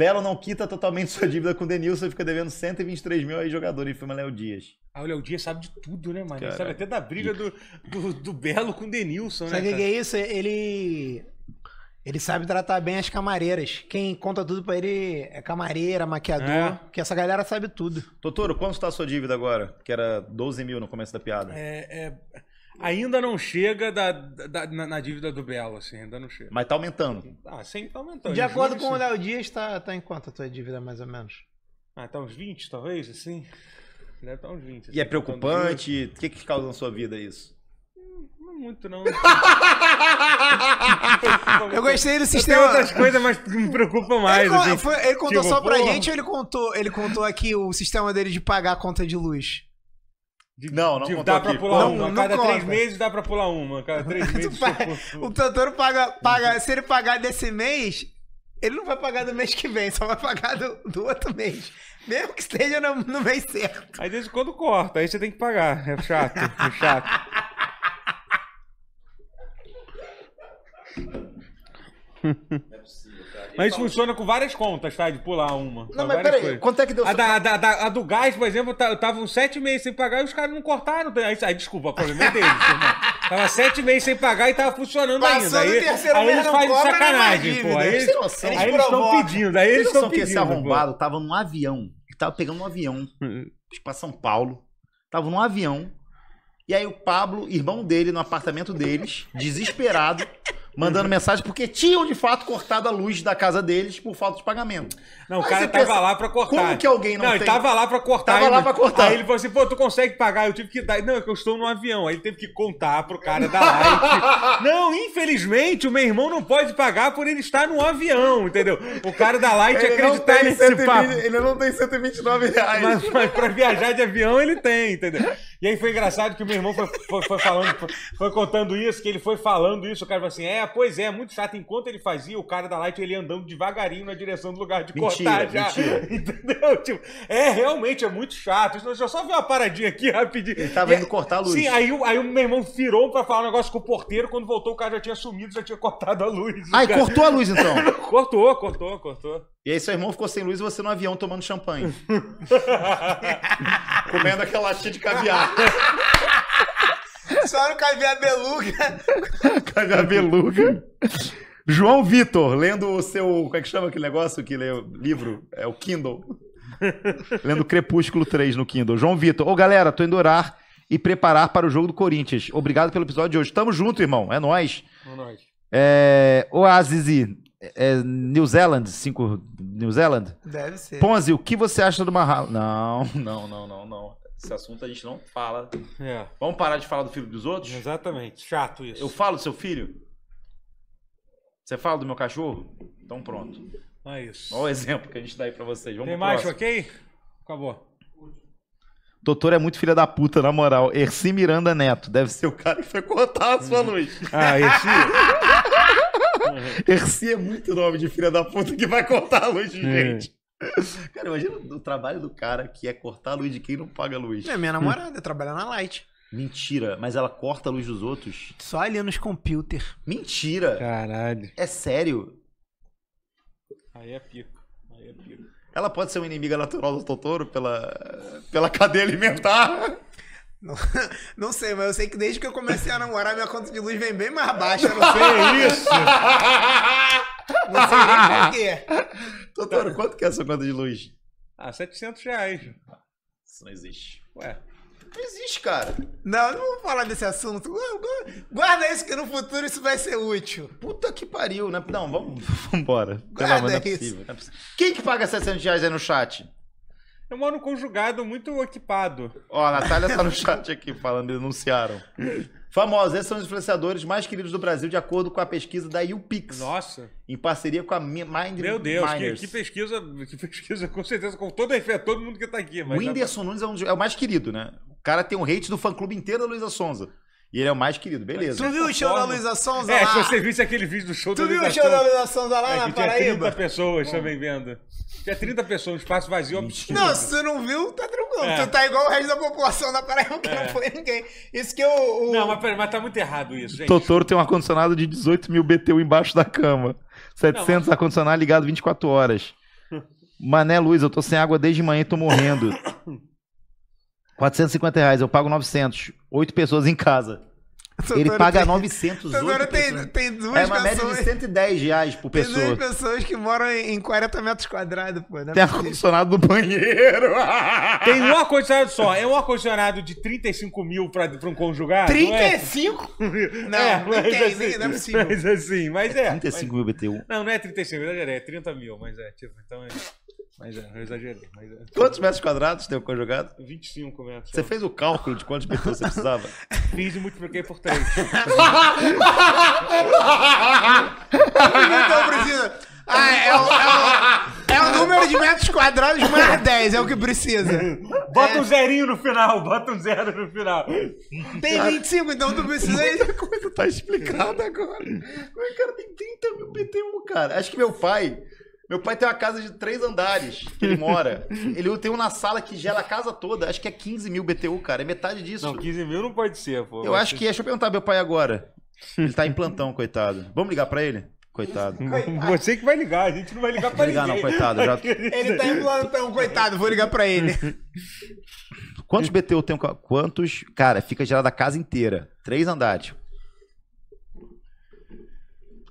Belo não quita totalmente sua dívida com o Denilson e fica devendo 123 mil aí jogador, informa Léo Dias. Ah, o Léo Dias sabe de tudo, né, mano? Ele sabe até da briga do, do, do Belo com o Denilson, né? Sabe o que, que é isso? Ele. Ele sabe tratar bem as camareiras. Quem conta tudo pra ele é camareira, maquiador, é. que essa galera sabe tudo. Doutor, quanto está a sua dívida agora? Que era 12 mil no começo da piada. É, é, ainda não chega da, da, na, na, dívida do Belo, assim, ainda não chega. Mas tá aumentando. Ah, tá aumentando. De acordo juros, com o Léo Dias, tá, tá em quanto a tua dívida, mais ou menos? Ah, tá uns 20, talvez, assim. Deve estar tá uns 20. Assim, e é tá preocupante? O que, que causa na sua vida isso? Não, hum, não muito, não. eu gostei do sistema. Tem outras coisas, mas me preocupa mais. Ele, assim. foi, ele contou tipo, só pra porra. gente ou ele contou, ele contou aqui o sistema dele de pagar a conta de luz? De, não, não de, dá pra pular não, uma. Não cada conta. três meses dá pra pular uma. Cada três meses. paga, o Totoro paga, paga. Se ele pagar desse mês, ele não vai pagar do mês que vem, só vai pagar do, do outro mês. Mesmo que esteja no, no mês certo. Aí desde quando corta, aí você tem que pagar. É chato, é chato. é possível. Mas isso funciona com várias contas, tá? De pular uma. Não, mas peraí, coisas. quanto é que deu? A, da, da, a do gás, por exemplo, tá, eu tava uns sete meses sem pagar e os caras não cortaram. Aí, aí desculpa, problema é deles, irmão. Tava sete meses sem pagar e tava funcionando Passando ainda. Aí, terceiro aí eles fazem né, sacanagem, pô. Aí eles estão pedindo, aí eles estão pedindo. Esse arrombado pô. tava num avião. Ele tava pegando um avião pra São Paulo. Tava num avião. E aí o Pablo, irmão dele, no apartamento deles, desesperado mandando uhum. mensagem, porque tinham de fato cortado a luz da casa deles por falta de pagamento. Não, Aí o cara tava pensa, lá pra cortar. Como que alguém não. Não, tem... ele tava lá pra cortar. Tava lá para cortar. Aí ele falou assim: pô, tu consegue pagar? Eu tive que dar. Não, é que eu estou no avião. Aí ele teve que contar pro cara da Light. não, infelizmente o meu irmão não pode pagar por ele estar no avião, entendeu? O cara da Light ele acreditar nesse 120, papo. Ele não tem 129 reais. Mas, mas pra viajar de avião ele tem, entendeu? E aí foi engraçado que o meu irmão foi, foi, foi falando, foi, foi, contando isso, que ele foi falando isso, o cara falou assim: é, pois é, muito chato. Enquanto ele fazia, o cara da Light ele andando devagarinho na direção do lugar de mentira, cortar já. Mentira. Entendeu? Tipo, é, realmente é muito chato. Então, deixa eu só ver uma paradinha aqui rapidinho. Ele tava e, indo cortar a luz. Sim, aí, aí o meu irmão virou pra falar um negócio com o porteiro. Quando voltou, o cara já tinha sumido, já tinha cortado a luz. Ah, e cortou a luz então? cortou, cortou, cortou. E aí seu irmão ficou sem luz e você no avião tomando champanhe. Comendo aquela latinha de caviar. Só no Caveabeluga. beluga. João Vitor, lendo o seu. Como é que chama aquele negócio que lê o livro? É o Kindle. lendo Crepúsculo 3 no Kindle. João Vitor, ô oh, galera, tô indo orar e preparar para o jogo do Corinthians. Obrigado pelo episódio de hoje. Tamo junto, irmão. É nóis. É nóis. É... Oasis, é, New Zealand, 5 New Zealand? Deve ser. Ponzi, o que você acha do Mahal? Não, não, não, não, não. Esse assunto a gente não fala. É. Vamos parar de falar do filho dos outros? Exatamente. Chato isso. Eu falo do seu filho? Você fala do meu cachorro? Então pronto. É isso. Olha o exemplo que a gente dá aí pra vocês. Vamos Tem mais, ok? Acabou. Doutor é muito filha da puta, na moral. Erci Miranda Neto. Deve ser o cara que foi cortar a sua luz. Uhum. Ah, Erci. Erci é muito nome de filha da puta que vai cortar a luz de uhum. gente. Cara, imagina o trabalho do cara que é cortar a luz de quem não paga a luz. É minha namorada, hum. trabalha na Light. Mentira, mas ela corta a luz dos outros? Só ali nos computer. Mentira! Caralho. É sério? Aí é pico. Aí é pico. Ela pode ser uma inimiga natural do Totoro pela, pela cadeia alimentar? Não, não sei, mas eu sei que desde que eu comecei a namorar, minha conta de luz vem bem mais baixa. Eu não sei isso! Não sei nem quê. Doutor, tá. quanto que é essa conta de luz? Ah, 700 reais. Isso não existe. Ué. Não existe, cara. Não, não vou falar desse assunto. Guarda isso que no futuro isso vai ser útil. Puta que pariu, né? Não, vamos embora. Guarda é isso. É possível. Quem que paga 700 reais aí no chat? Eu moro conjugado muito equipado. Ó, a Natália tá no chat aqui falando, denunciaram. Famosos, esses são os influenciadores mais queridos do Brasil, de acordo com a pesquisa da YouPix. Nossa. Em parceria com a Mind Meu Deus, que, que, pesquisa, que pesquisa, com certeza, com todo efeito, todo mundo que tá aqui. o tá. Whindersson Nunes é, um, é o mais querido, né? O cara tem um hate do fã-clube inteiro da Luísa Sonza. E ele é o mais querido, beleza. Tu viu o show da Luísa Sonza é, lá? É, se você visse aquele vídeo do show tu da Luísa Sonza. Tu viu o show da Luísa Sonza lá é, na Paraíba? Tinha 30 pessoas também vendo. Tinha 30 pessoas, um espaço vazio absurdo. Não, se você não viu, tá tranquilo. É. Tu tá igual o resto da população da Paraíba que é. não foi ninguém. Isso que o. o... Não, mas, pera, mas tá muito errado isso, gente. Totoro tem um ar-condicionado de 18 mil BTU embaixo da cama. 700 mas... ar-condicionado ligado 24 horas. Mané Luiz, eu tô sem água desde manhã e tô morrendo. 450 reais, eu pago 900. Oito pessoas em casa. Ele paga tem, 900 Tesoura tem, tem duas pessoas. É uma pessoas, média de 110 reais por pessoa. Tem duas pessoas que moram em 40 metros quadrados, pô. É tem ar-condicionado no banheiro. Tem um ar-condicionado só. É um ar-condicionado de 35 mil pra, pra um conjugar? 35 não é? mil? Não, é, mas, ninguém, assim, não é possível. Mas assim, mas é. 35 mas, mil BTU. Não, não é 35 mil, é 30 é mil, mas é, tipo, então é. Mas é, eu exagerei. Mas é. Quantos metros quadrados tem o conjugado? 25 metros. Você é. fez o cálculo de quantos metros você precisava? Fiz e multipliquei por 3. então precisa. Ah, é, o, é, o, é o número de metros quadrados mais 10, é o que precisa. Bota um é. zerinho no final, bota um zero no final. Tem 25, então tu precisa. Como que tu tá explicado agora. Como é que o cara tem 30 mil PTU, cara? Acho que meu pai meu pai tem uma casa de três andares que ele mora. ele tem uma sala que gela a casa toda. Acho que é 15 mil BTU, cara. É metade disso. Não, 15 mil não pode ser, pô. Eu acho que. Deixa eu perguntar ao meu pai agora. Ele tá em plantão, coitado. Vamos ligar pra ele? Coitado. Você que vai ligar, a gente não vai ligar pra ligar, ninguém. Não, coitado. Já... Ele tá em plantão, coitado. Vou ligar pra ele. Quantos BTU tem? Quantos? Cara, fica gerada a casa inteira. Três andares.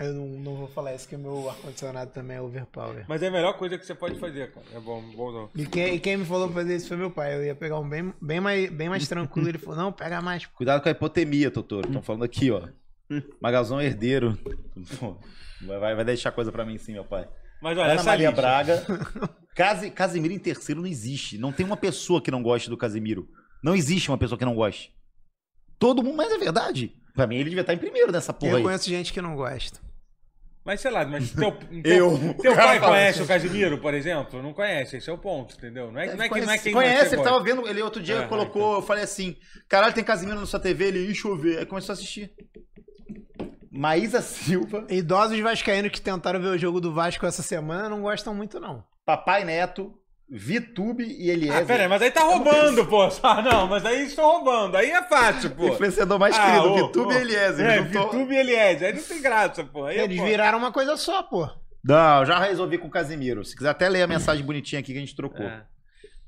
Eu não, não vou falar isso, que meu ar-condicionado também é overpower. Mas é a melhor coisa que você pode fazer, cara. É bom, bom. E quem, e quem me falou pra fazer isso foi meu pai. Eu ia pegar um bem, bem, mais, bem mais tranquilo. Ele falou, não, pega mais. Cuidado com a hipotemia, doutor. Estão falando aqui, ó. Magazão é herdeiro. vai, vai deixar coisa pra mim sim, meu pai. Mas olha, Ana Maria Braga. Casi, Casimiro em terceiro não existe. Não tem uma pessoa que não goste do Casimiro. Não existe uma pessoa que não goste. Todo mundo, mas é verdade. Pra mim, ele devia estar em primeiro nessa porra. Eu aí. conheço gente que não gosta. Mas sei lá, mas teu, eu, teu, pai conhece assim. o Casimiro, por exemplo? Não conhece, esse é o ponto, entendeu? Não é, não é, conhece, que, não é quem Conhece, ele tava vendo, ele outro dia colocou, então. eu falei assim, caralho, tem Casimiro na sua TV, ele eu chover. Aí começou a assistir. Maísa Silva. Idosos vascaínos que tentaram ver o jogo do Vasco essa semana não gostam muito, não. Papai Neto, VTube e Eliezer. Ah, é peraí, mas aí tá roubando, pô. Ah, não, mas aí estão roubando. Aí é fácil, pô. Influenciador mais ah, querido, ô, VTube ô, e Eliezer. É, VTube e Eliezer. Aí não tem graça, pô. Aí, é Eles pô. viraram uma coisa só, pô. Não, já resolvi com o Casimiro. Se quiser até ler a mensagem bonitinha aqui que a gente trocou. É.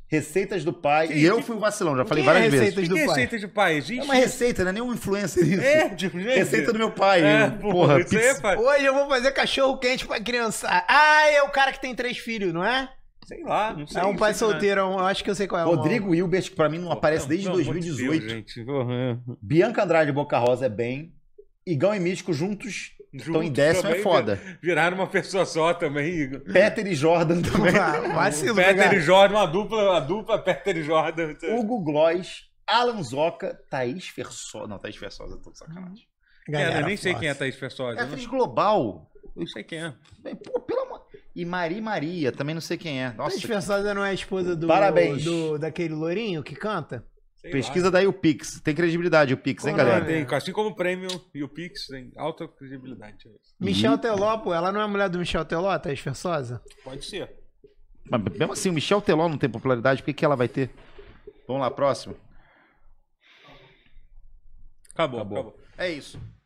Receitas do pai. Que, e eu que, fui o vacilão, já falei é várias é receitas vezes. Do que, que receita de pai? É uma receita, não é nenhum influencer isso. É, de jeito. Receita do meu pai. É, porra, pizza. É, pai. Hoje eu vou fazer cachorro quente pra criança. Ah, é o cara que tem três filhos, não é? Sei lá, não sei. É um pai solteiro, é eu acho que eu sei qual é. Rodrigo uma... Hilbert, que pra mim não aparece desde não, 2018. Deus, gente. É. Bianca Andrade Boca Rosa é bem. Igão e Místico juntos estão em décimo, é foda. Viraram uma pessoa só também, Igor. Peter e Jordan também. Ah, vacilo, Peter e Jordan, uma dupla, uma dupla Peter e Jordan. Hugo Gloss, Alan Zoca, Thaís Fersosa. Não, Thaís Fersosa, tô sacanagem. Galera, é, eu nem sei quem é Thaís Fersosa. É global. Eu sei quem é. Pô, pelo e Mari Maria, também não sei quem é. Nossa, Dispensosa que... não é a esposa do, Parabéns. do daquele lourinho que canta? Sei Pesquisa lá. daí o Pix. Tem credibilidade o Pix, hein, galera? É. Tem, assim como o Premium e o Pix, tem alta credibilidade. Michel uhum. Teló, pô, ela não é a mulher do Michel Teló, tá esforçosa? Pode ser. Mas mesmo assim, o Michel Teló não tem popularidade, por que, que ela vai ter? Vamos lá, próximo. Acabou, acabou. acabou. É isso.